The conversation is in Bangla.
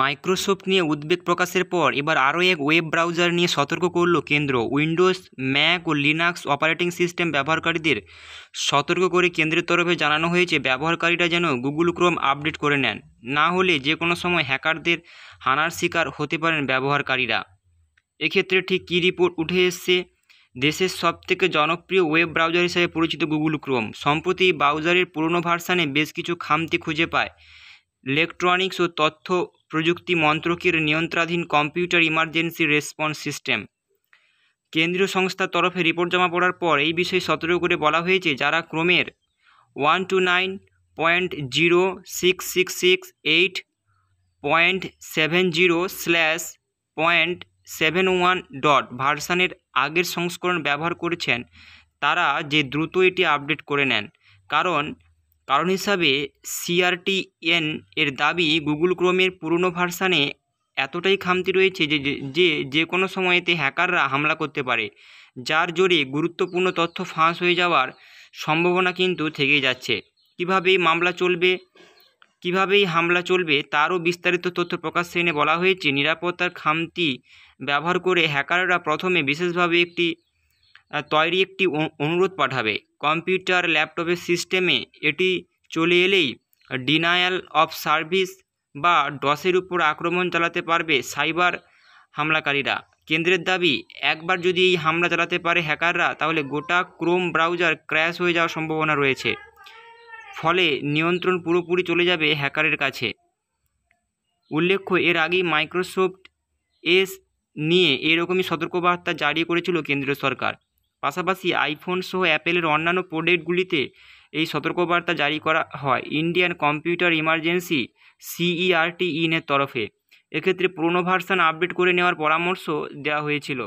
মাইক্রোসফট নিয়ে উদ্বেগ প্রকাশের পর এবার আরও এক ওয়েব ব্রাউজার নিয়ে সতর্ক করল কেন্দ্র উইন্ডোজ ম্যাক ও লিনাক্স অপারেটিং সিস্টেম ব্যবহারকারীদের সতর্ক করে কেন্দ্রের তরফে জানানো হয়েছে ব্যবহারকারীরা যেন গুগল ক্রোম আপডেট করে নেন না হলে যে কোনো সময় হ্যাকারদের হানার শিকার হতে পারেন ব্যবহারকারীরা এক্ষেত্রে ঠিক কী রিপোর্ট উঠে এসছে দেশের সবথেকে জনপ্রিয় ওয়েব ব্রাউজার হিসেবে পরিচিত গুগল ক্রোম সম্প্রতি ব্রাউজারের পুরনো ভার্সানে বেশ কিছু খামতি খুঁজে পায় ইলেকট্রনিক্স ও তথ্য প্রযুক্তি মন্ত্রকের নিয়ন্ত্রাধীন কম্পিউটার ইমার্জেন্সি রেসপন্স সিস্টেম কেন্দ্রীয় সংস্থার তরফে রিপোর্ট জমা পড়ার পর এই বিষয়ে সতর্ক করে বলা হয়েছে যারা ক্রমের one two nine point zero six six six eight point seven zero slash point seven one dot ভার্সানের আগের সংস্করণ ব্যবহার করেছেন তারা যে দ্রুত এটি আপডেট করে নেন কারণ কারণ হিসাবে সিআরটিএন এর দাবি গুগল ক্রোমের পুরনো ভার্সানে এতটাই খামতি রয়েছে যে যে যে কোনো সময়তে হ্যাকাররা হামলা করতে পারে যার জোরে গুরুত্বপূর্ণ তথ্য ফাঁস হয়ে যাওয়ার সম্ভাবনা কিন্তু থেকে যাচ্ছে কিভাবে মামলা চলবে কিভাবে হামলা চলবে তারও বিস্তারিত তথ্য প্রকাশ এনে বলা হয়েছে নিরাপত্তার খামতি ব্যবহার করে হ্যাকাররা প্রথমে বিশেষভাবে একটি তৈরি একটি অনুরোধ পাঠাবে কম্পিউটার ল্যাপটপের সিস্টেমে এটি চলে এলেই ডিনায়াল অফ সার্ভিস বা ডসের উপর আক্রমণ চালাতে পারবে সাইবার হামলাকারীরা কেন্দ্রের দাবি একবার যদি এই হামলা চালাতে পারে হ্যাকাররা তাহলে গোটা ক্রোম ব্রাউজার ক্র্যাশ হয়ে যাওয়ার সম্ভাবনা রয়েছে ফলে নিয়ন্ত্রণ পুরোপুরি চলে যাবে হ্যাকারের কাছে উল্লেখ্য এর আগেই মাইক্রোসফট এস নিয়ে এরকমই সতর্কবার্তা জারি করেছিল কেন্দ্রীয় সরকার পাশাপাশি আইফোন সহ অ্যাপেলের অন্যান্য প্রোডেক্টগুলিতে এই সতর্কবার্তা জারি করা হয় ইন্ডিয়ান কম্পিউটার ইমার্জেন্সি সিইআরটি ইনের তরফে এক্ষেত্রে পুরনো ভার্সান আপডেট করে নেওয়ার পরামর্শ দেওয়া হয়েছিল